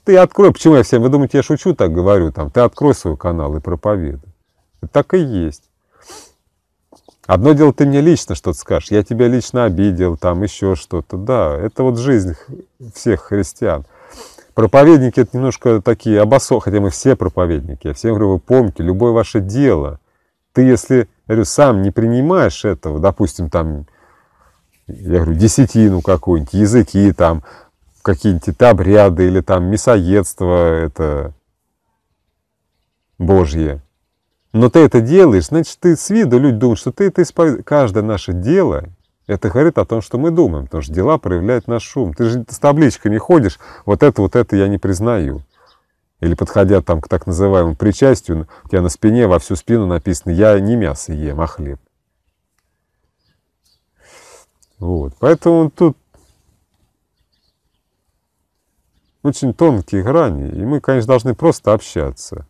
Speaker 1: Ты открой, почему я всем, вы думаете, я шучу так говорю, там, ты открой свой канал и проповедуй. так и есть. Одно дело, ты мне лично что-то скажешь, я тебя лично обидел, там еще что-то. Да, это вот жизнь всех христиан. Проповедники это немножко такие обосо, хотя мы все проповедники. Я всем говорю, вы помните, любое ваше дело, ты если, говорю, сам не принимаешь этого, допустим, там, я говорю, десятину какую-нибудь, языки там, какие-нибудь обряды или там мясоедство это божье, но ты это делаешь, значит, ты с виду, люди думают, что ты это исповедуешь. Каждое наше дело, это говорит о том, что мы думаем, потому что дела проявляют наш шум. Ты же с табличкой не ходишь, вот это, вот это я не признаю. Или подходя там к так называемому причастию, у тебя на спине во всю спину написано «я не мясо ем, а хлеб». Вот, поэтому тут очень тонкие грани, и мы, конечно, должны просто общаться.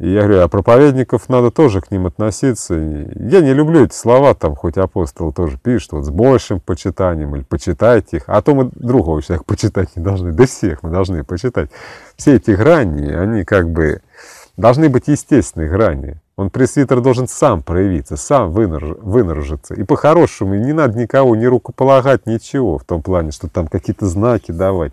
Speaker 1: И я говорю, а проповедников надо тоже к ним относиться. Я не люблю эти слова, там хоть апостол тоже пишет, вот с большим почитанием, или почитайте их. А то мы другого человека почитать не должны, да всех мы должны почитать. Все эти грани, они как бы должны быть естественные грани. Он, пресвитер, должен сам проявиться, сам вынырж, И по-хорошему не надо никого ни рукополагать, ничего, в том плане, что там какие-то знаки давать.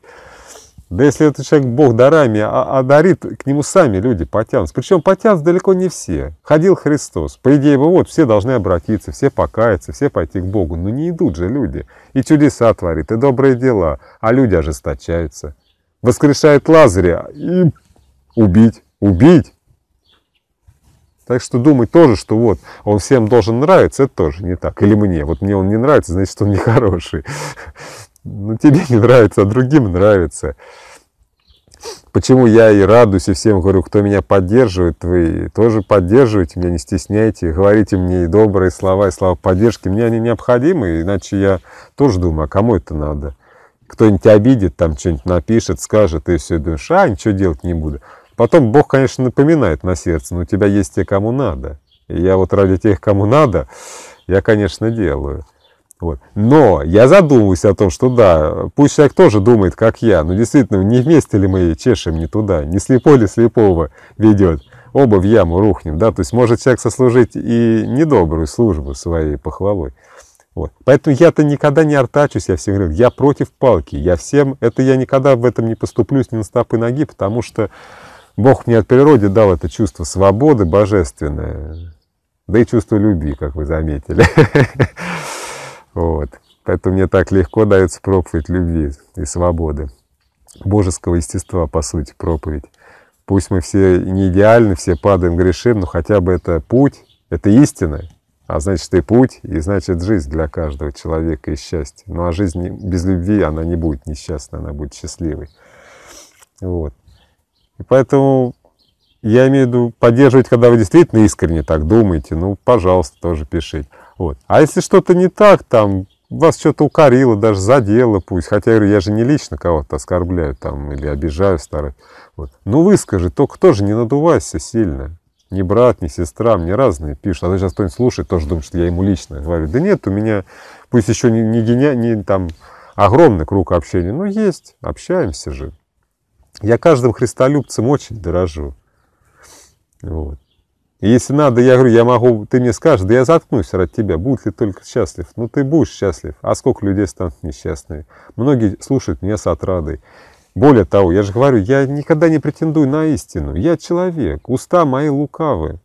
Speaker 1: Да если этот человек Бог дарами одарит, а, а к нему сами люди потянутся. Причем потянутся далеко не все. Ходил Христос. По идее вот все должны обратиться, все покаяться, все пойти к Богу. Но не идут же люди. И чудеса творит, и добрые дела. А люди ожесточаются. Воскрешает Лазаря и убить, убить. Так что думай тоже, что вот он всем должен нравиться, это тоже не так. Или мне. Вот мне он не нравится, значит, он нехороший. Ну, тебе не нравится, а другим нравится. Почему я и радуюсь, и всем говорю, кто меня поддерживает, вы тоже поддерживайте меня, не стесняйте, говорите мне и добрые слова, и слова поддержки. Мне они необходимы, иначе я тоже думаю, а кому это надо? Кто-нибудь обидит, там что-нибудь напишет, скажет, и все, думаешь, а, ничего делать не буду. Потом Бог, конечно, напоминает на сердце, но «Ну, у тебя есть те, кому надо. И я вот ради тех, кому надо, я, конечно, делаю. Вот. Но я задумываюсь о том, что да, пусть человек тоже думает, как я, но действительно, не вместе ли мы чешем не туда, не слепой ли слепого ведет, оба в яму рухнем, да, то есть может человек сослужить и недобрую службу своей похвалой. Вот. Поэтому я-то никогда не артачусь, я всем говорю, я против палки, я всем, это я никогда в этом не поступлюсь ни на стопы ноги, потому что Бог мне от природы дал это чувство свободы божественное, да и чувство любви, как вы заметили. Вот. Поэтому мне так легко дается проповедь любви и свободы. Божеского естества, по сути, проповедь. Пусть мы все не идеальны, все падаем, грешим, но хотя бы это путь, это истина. А значит и путь, и значит жизнь для каждого человека и счастье. Ну а жизнь без любви, она не будет несчастной, она будет счастливой. Вот. И поэтому я имею в виду поддерживать, когда вы действительно искренне так думаете. Ну, пожалуйста, тоже пишите. Вот. А если что-то не так, там, вас что-то укорило, даже задело пусть, хотя я говорю, я же не лично кого-то оскорбляю там или обижаю стараюсь. Вот. Ну выскажи, только тоже не надувайся сильно. Ни брат, ни сестра, мне разные пишут. А то сейчас кто-нибудь слушает, тоже думает, что я ему лично говорю. Да нет, у меня, пусть еще не, не, гения, не там огромный круг общения, но есть, общаемся же. Я каждым христолюбцем очень дорожу. Вот если надо, я говорю, я могу, ты мне скажешь, да я заткнусь ради тебя, будет ли только счастлив. Ну, ты будешь счастлив. А сколько людей станут несчастными? Многие слушают меня с отрадой. Более того, я же говорю, я никогда не претендую на истину. Я человек, уста мои лукавы.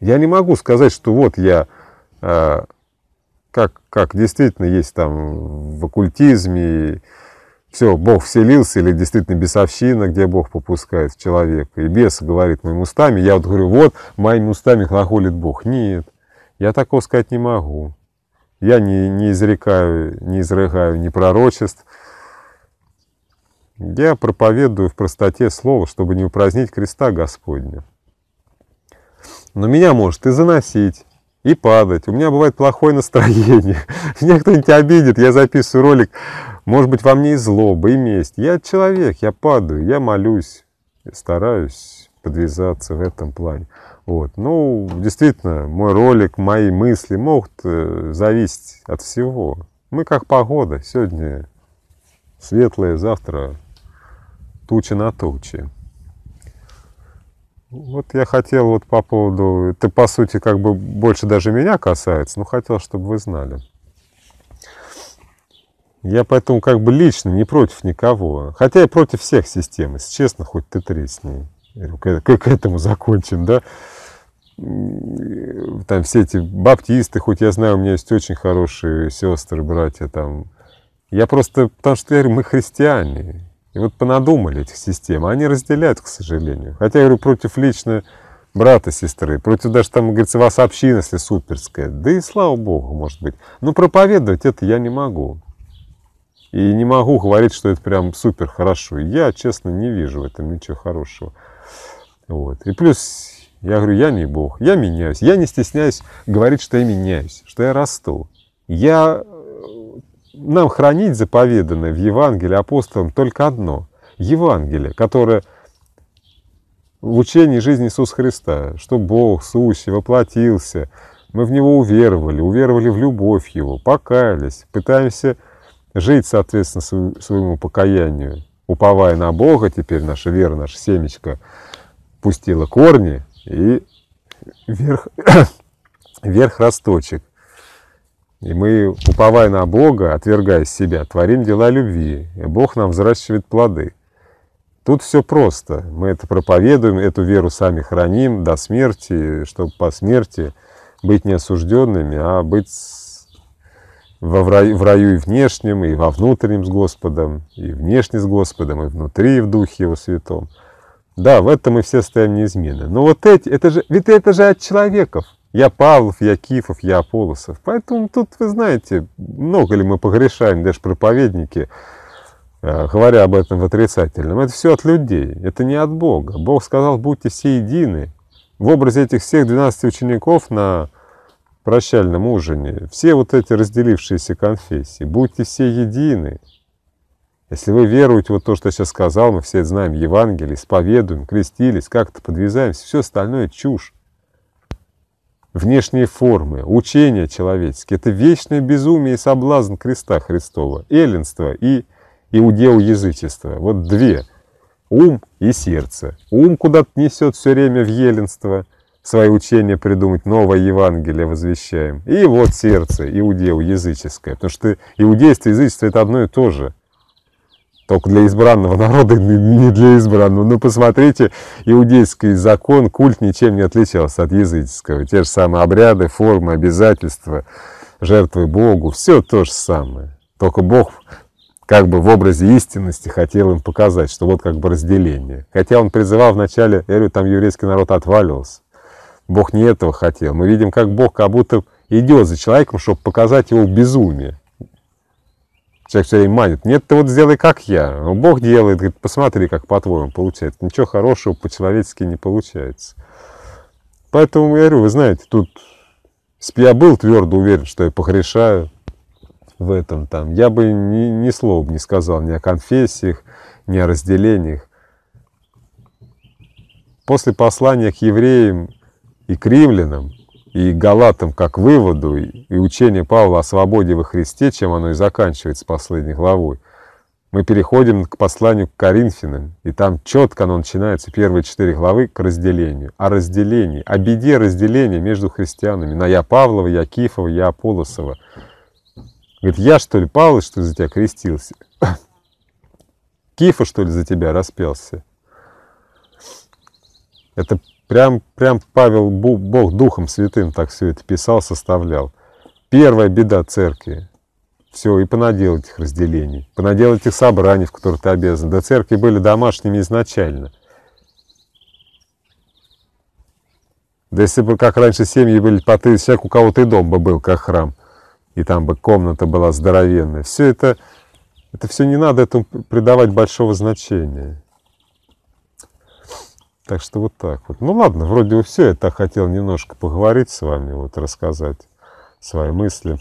Speaker 1: Я не могу сказать, что вот я, э, как, как действительно есть там в оккультизме, все, Бог вселился, или действительно бесовщина, где Бог попускает в человека. И бес говорит моими устами. Я вот говорю, вот, моими устами глаголит Бог. Нет, я такого сказать не могу. Я не, не изрекаю, не изрыгаю ни пророчеств. Я проповедую в простоте слова, чтобы не упразднить креста Господня. Но меня может и заносить, и падать. У меня бывает плохое настроение. Меня кто-нибудь обидит, я записываю ролик может быть, во мне и злоба, и месть. Я человек, я падаю, я молюсь, стараюсь подвязаться в этом плане. Вот. Ну, действительно, мой ролик, мои мысли могут э, зависеть от всего. Мы как погода. Сегодня светлое, завтра туча на туче. Вот я хотел вот по поводу... Это, по сути, как бы больше даже меня касается, но хотел, чтобы вы знали. Я поэтому как бы лично не против никого. Хотя я против всех систем, если честно, хоть ты тресни. К, к, этому закончим, да. Э, там все эти баптисты, хоть я знаю, у меня есть очень хорошие сестры, братья там. Я просто, потому что я говорю, мы христиане. И вот понадумали этих систем. А они разделяют, к сожалению. Хотя я говорю, против лично брата, сестры, против даже там, говорится, вас община, если суперская. Да и слава богу, может быть. Но проповедовать это я не могу. И не могу говорить, что это прям супер хорошо. Я, честно, не вижу в этом ничего хорошего. Вот. И плюс, я говорю, я не бог, я меняюсь. Я не стесняюсь говорить, что я меняюсь, что я расту. Я... Нам хранить заповеданное в Евангелии апостолам только одно. Евангелие, которое в учении жизни Иисуса Христа, что Бог, сущий, воплотился, мы в Него уверовали, уверовали в любовь Его, покаялись, пытаемся жить, соответственно, своему покаянию, уповая на Бога, теперь наша вера, наша семечко пустила корни и вверх, вверх росточек. И мы, уповая на Бога, отвергая себя, творим дела любви, и Бог нам взращивает плоды. Тут все просто. Мы это проповедуем, эту веру сами храним до смерти, чтобы по смерти быть не осужденными, а быть во, в, раю, в раю и внешнем, и во внутреннем с Господом, и внешне с Господом, и внутри, и в Духе Его Святом. Да, в этом мы все стоим неизменно. Но вот эти, это же, ведь это же от человеков. Я Павлов, я Кифов, я Аполосов. Поэтому тут, вы знаете, много ли мы погрешаем, даже проповедники, э, говоря об этом в отрицательном. Это все от людей, это не от Бога. Бог сказал, будьте все едины. В образе этих всех 12 учеников на прощальном ужине, все вот эти разделившиеся конфессии, будьте все едины. Если вы веруете вот то, что я сейчас сказал, мы все знаем Евангелие, исповедуем, крестились, как-то подвязаемся, все остальное чушь. Внешние формы, учения человеческие – это вечное безумие и соблазн креста Христова, эллинство и иудео иудеоязычество. Вот две – ум и сердце. Ум куда-то несет все время в еленство – свои учения придумать, новое Евангелие возвещаем. И вот сердце иудео языческое, потому что иудейство и язычество это одно и то же. Только для избранного народа, не для избранного. Ну, посмотрите, иудейский закон, культ ничем не отличался от языческого. Те же самые обряды, формы, обязательства, жертвы Богу, все то же самое. Только Бог как бы в образе истинности хотел им показать, что вот как бы разделение. Хотя он призывал вначале, я говорю, там еврейский народ отваливался. Бог не этого хотел. Мы видим, как Бог как будто идет за человеком, чтобы показать его безумие. Человек все время манит. Нет, ты вот сделай как я. Бог делает, говорит, посмотри, как по-твоему получается. Ничего хорошего по-человечески не получается. Поэтому я говорю, вы знаете, тут я был твердо уверен, что я погрешаю в этом там. Я бы ни, ни слова не сказал ни о конфессиях, ни о разделениях. После послания к евреям и к римлянам, и галатам как выводу, и учение Павла о свободе во Христе, чем оно и заканчивается последней главой, мы переходим к посланию к Коринфянам, и там четко оно начинается, первые четыре главы, к разделению. О разделении, о беде разделения между христианами на «я Павлова», «я Кифова», «я Аполосова». Говорит, я что ли, Павел, что ли, за тебя крестился? Кифа, что ли, за тебя распелся? Это Прям, прям Павел Бог Духом Святым так все это писал, составлял. Первая беда церкви. Все, и понаделал этих разделений, понаделал этих собраний, в которых ты обязан. Да церкви были домашними изначально. Да если бы, как раньше, семьи были по тысяче человек, у кого-то и дом бы был, как храм, и там бы комната была здоровенная. Все это, это все не надо этому придавать большого значения. Так что вот так вот. Ну ладно, вроде бы все. Я так хотел немножко поговорить с вами, вот рассказать свои мысли.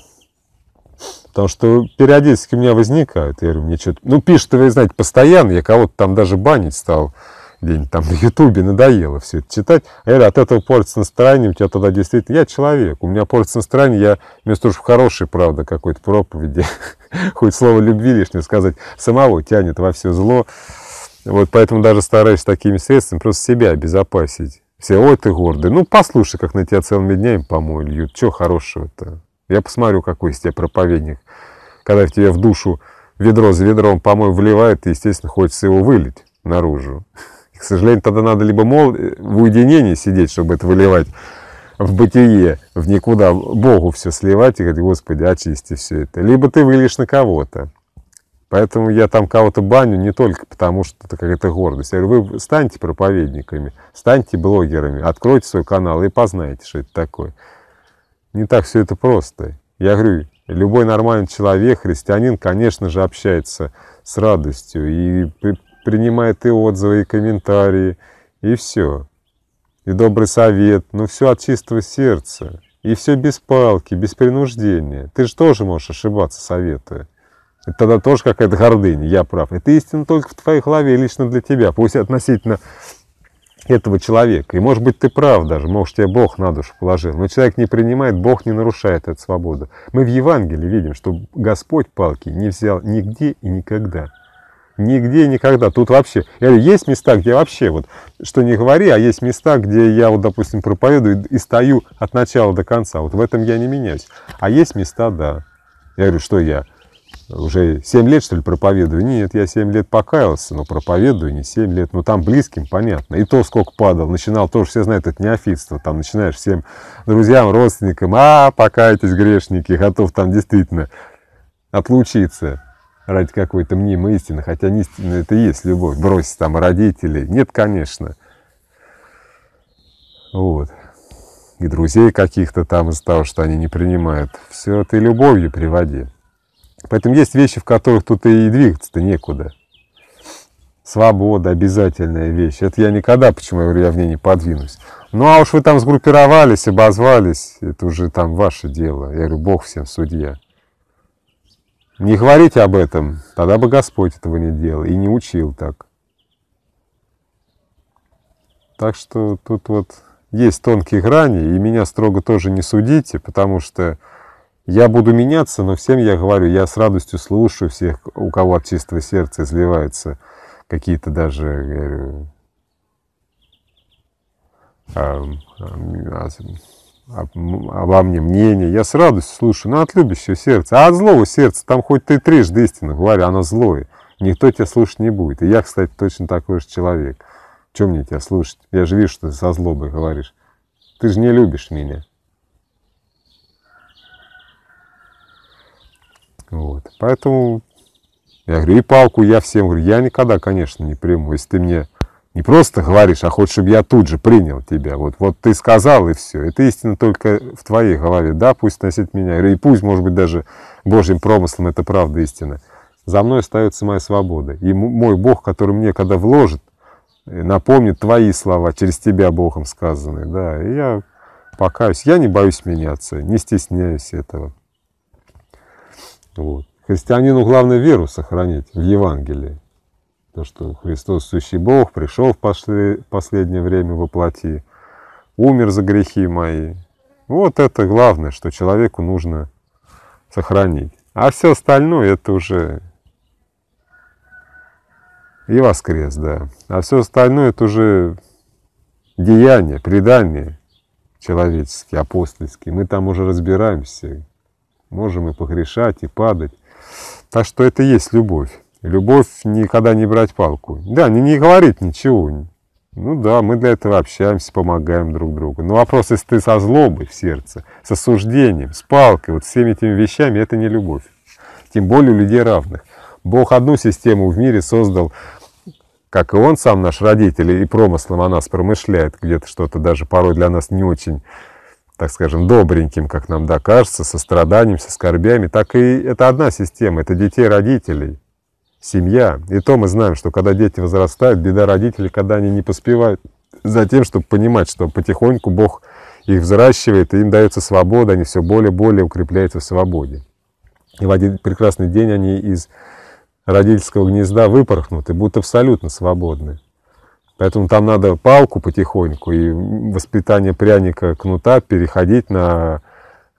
Speaker 1: Потому что периодически у меня возникают, я говорю, мне что-то... Ну, пишут, вы знаете, постоянно, я кого-то там даже банить стал день там на Ютубе, надоело все это читать. А я говорю, от этого портится настроение, у тебя тогда действительно... Я человек, у меня портится настроение, я вместо того, чтобы хорошей, правда, какой-то проповеди, хоть слово любви лишнее сказать, самого тянет во все зло. Вот поэтому даже стараюсь такими средствами просто себя обезопасить. Все, ой, ты гордый. Ну, послушай, как на тебя целыми днями помою льют. Чего хорошего-то? Я посмотрю, какой из тебя проповедник. Когда в тебя в душу ведро за ведром помой вливает, и, естественно, хочется его вылить наружу. И, к сожалению, тогда надо либо мол, э, в уединении сидеть, чтобы это выливать, в бытие, в никуда, Богу все сливать и говорить, Господи, очисти все это. Либо ты вылишь на кого-то. Поэтому я там кого-то баню не только потому, что это какая-то гордость. Я говорю, вы станьте проповедниками, станьте блогерами, откройте свой канал и познаете, что это такое. Не так все это просто. Я говорю, любой нормальный человек, христианин, конечно же, общается с радостью и принимает и отзывы, и комментарии, и все. И добрый совет, Но все от чистого сердца. И все без палки, без принуждения. Ты же тоже можешь ошибаться, советуя. Это тогда тоже какая-то гордыня, я прав. Это истина только в твоей голове, лично для тебя, пусть относительно этого человека. И может быть ты прав даже, может тебе Бог на душу положил. Но человек не принимает, Бог не нарушает эту свободу. Мы в Евангелии видим, что Господь палки не взял нигде и никогда. Нигде и никогда. Тут вообще, я говорю, есть места, где вообще, вот что не говори, а есть места, где я вот, допустим, проповедую и стою от начала до конца. Вот в этом я не меняюсь. А есть места, да. Я говорю, что я? уже 7 лет, что ли, проповедую? Нет, я 7 лет покаялся, но проповедую не 7 лет. Ну, там близким, понятно. И то, сколько падал. Начинал тоже, все знают, это неофитство. Там начинаешь всем друзьям, родственникам, а, покайтесь, грешники, готов там действительно отлучиться ради какой-то мнимой истины. Хотя не истина, ну, это и есть любовь. Бросить там родителей. Нет, конечно. Вот и друзей каких-то там из-за того, что они не принимают. Все это и любовью приводи. Поэтому есть вещи, в которых тут и двигаться-то некуда. Свобода, обязательная вещь. Это я никогда, почему я говорю, я в ней не подвинусь. Ну, а уж вы там сгруппировались, обозвались, это уже там ваше дело. Я говорю, Бог всем судья. Не говорите об этом, тогда бы Господь этого не делал и не учил так. Так что тут вот есть тонкие грани, и меня строго тоже не судите, потому что я буду меняться, но всем я говорю, я с радостью слушаю всех, у кого от чистого сердца изливаются какие-то даже, говорю, обо мне мнение. Я с радостью слушаю, но ну, от любящего сердца. А от злого сердца, там хоть ты трижды истину говори, оно злое. Никто тебя слушать не будет. И я, кстати, точно такой же человек. Чем мне тебя слушать? Я же вижу, что ты со злобой говоришь. Ты же не любишь меня. Вот. Поэтому я говорю, и палку я всем говорю, я никогда, конечно, не приму. Если ты мне не просто говоришь, а хочешь, чтобы я тут же принял тебя. Вот, вот ты сказал, и все. Это истина только в твоей голове. Да, пусть носит меня. И пусть, может быть, даже Божьим промыслом это правда истина. За мной остается моя свобода. И мой Бог, который мне когда вложит, э, напомнит твои слова, через тебя Богом сказанные. Да, и я покаюсь. Я не боюсь меняться, не стесняюсь этого. Вот. Христианину главное веру сохранить в Евангелии. То, что Христос сущий Бог, пришел в последнее время воплоти, умер за грехи мои. Вот это главное, что человеку нужно сохранить. А все остальное это уже и воскрес, да. А все остальное это уже деяние, предание человеческие, апостольские. Мы там уже разбираемся, можем и погрешать, и падать. Так что это и есть любовь. Любовь никогда не брать палку. Да, не, не говорить ничего. Ну да, мы для этого общаемся, помогаем друг другу. Но вопрос, если ты со злобой в сердце, с осуждением, с палкой, вот всеми этими вещами, это не любовь. Тем более у людей равных. Бог одну систему в мире создал, как и Он сам, наш родитель, и промыслом о нас промышляет, где-то что-то даже порой для нас не очень так скажем, добреньким, как нам докажется, да, со страданием, со скорбями, так и это одна система, это детей родителей, семья. И то мы знаем, что когда дети возрастают, беда родителей, когда они не поспевают за тем, чтобы понимать, что потихоньку Бог их взращивает, и им дается свобода, они все более-более и укрепляются в свободе. И в один прекрасный день они из родительского гнезда выпорхнут и будут абсолютно свободны. Поэтому там надо палку потихоньку и воспитание пряника кнута переходить на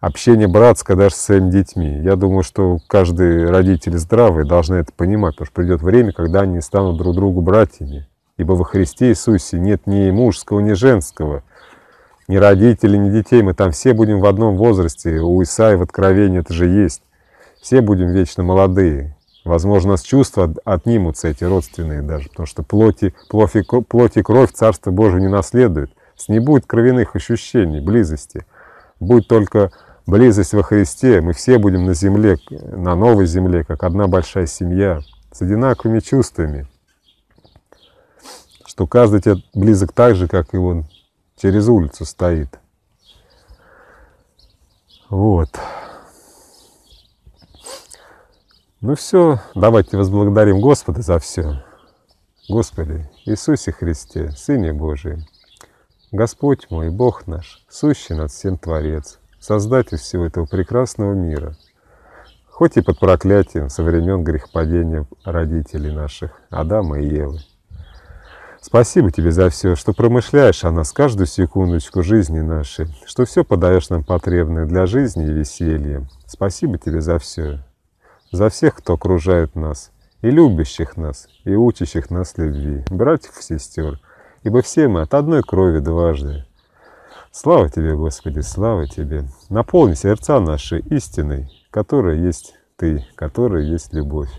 Speaker 1: общение братское даже с своими детьми. Я думаю, что каждый родитель здравый должны это понимать, потому что придет время, когда они станут друг другу братьями. Ибо во Христе Иисусе нет ни мужского, ни женского, ни родителей, ни детей. Мы там все будем в одном возрасте. У Исаи в Откровении это же есть. Все будем вечно молодые. Возможно, с чувства отнимутся эти родственные даже, потому что плоти, плоти, плоти кровь Царство Божие не наследует. С не будет кровяных ощущений, близости. Будет только близость во Христе. Мы все будем на земле, на новой земле, как одна большая семья, с одинаковыми чувствами. Что каждый тебе близок так же, как и он через улицу стоит. Вот. Ну все, давайте возблагодарим Господа за все. Господи, Иисусе Христе, Сыне Божий, Господь мой, Бог наш, сущий над всем Творец, Создатель всего этого прекрасного мира, хоть и под проклятием со времен грехопадения родителей наших, Адама и Евы. Спасибо тебе за все, что промышляешь о нас каждую секундочку жизни нашей, что все подаешь нам потребное для жизни и веселья. Спасибо тебе за все, за всех, кто окружает нас, и любящих нас, и учащих нас любви, братьев и сестер, ибо все мы от одной крови дважды. Слава Тебе, Господи, слава Тебе! Наполни сердца наши истиной, которая есть Ты, которая есть любовь,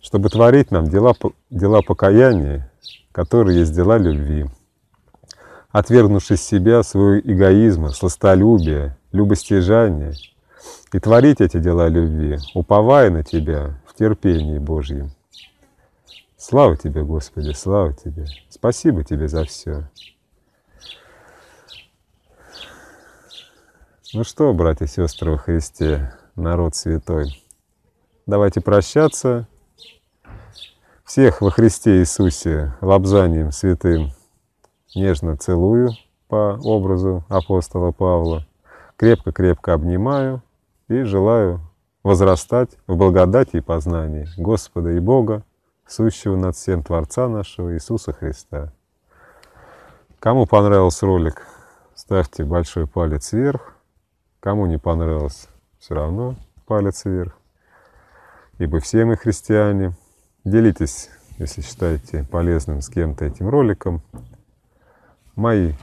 Speaker 1: чтобы творить нам дела, дела покаяния, которые есть дела любви, отвергнувшись себя, своего эгоизма, сластолюбия, любостяжания – и творить эти дела любви, уповая на Тебя в терпении Божьем. Слава Тебе, Господи, слава Тебе. Спасибо Тебе за все. Ну что, братья и сестры во Христе, народ святой, давайте прощаться. Всех во Христе Иисусе лобзанием святым нежно целую по образу апостола Павла. Крепко-крепко обнимаю – и желаю возрастать в благодати и познании Господа и Бога, сущего над всем Творца нашего Иисуса Христа. Кому понравился ролик, ставьте большой палец вверх. Кому не понравилось, все равно палец вверх. Ибо все мы христиане. Делитесь, если считаете полезным с кем-то этим роликом. Мои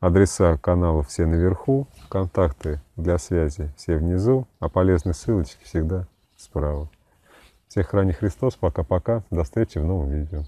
Speaker 1: адреса канала все наверху контакты для связи все внизу, а полезные ссылочки всегда справа. Всех храни Христос. Пока-пока. До встречи в новом видео.